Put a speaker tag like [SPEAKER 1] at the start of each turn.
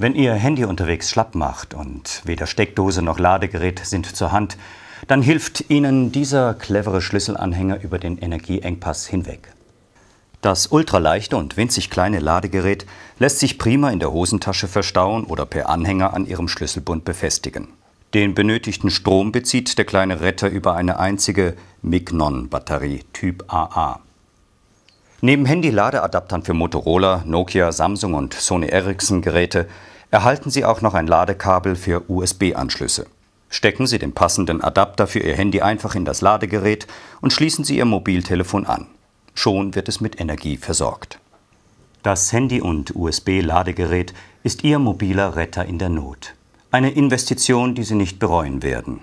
[SPEAKER 1] Wenn Ihr Handy unterwegs schlapp macht und weder Steckdose noch Ladegerät sind zur Hand, dann hilft Ihnen dieser clevere Schlüsselanhänger über den Energieengpass hinweg. Das ultraleichte und winzig kleine Ladegerät lässt sich prima in der Hosentasche verstauen oder per Anhänger an Ihrem Schlüsselbund befestigen. Den benötigten Strom bezieht der kleine Retter über eine einzige Mignon-Batterie Typ AA. Neben Handy-Ladeadaptern für Motorola, Nokia, Samsung und Sony Ericsson-Geräte erhalten Sie auch noch ein Ladekabel für USB-Anschlüsse. Stecken Sie den passenden Adapter für Ihr Handy einfach in das Ladegerät und schließen Sie Ihr Mobiltelefon an. Schon wird es mit Energie versorgt. Das Handy- und USB-Ladegerät ist Ihr mobiler Retter in der Not. Eine Investition, die Sie nicht bereuen werden.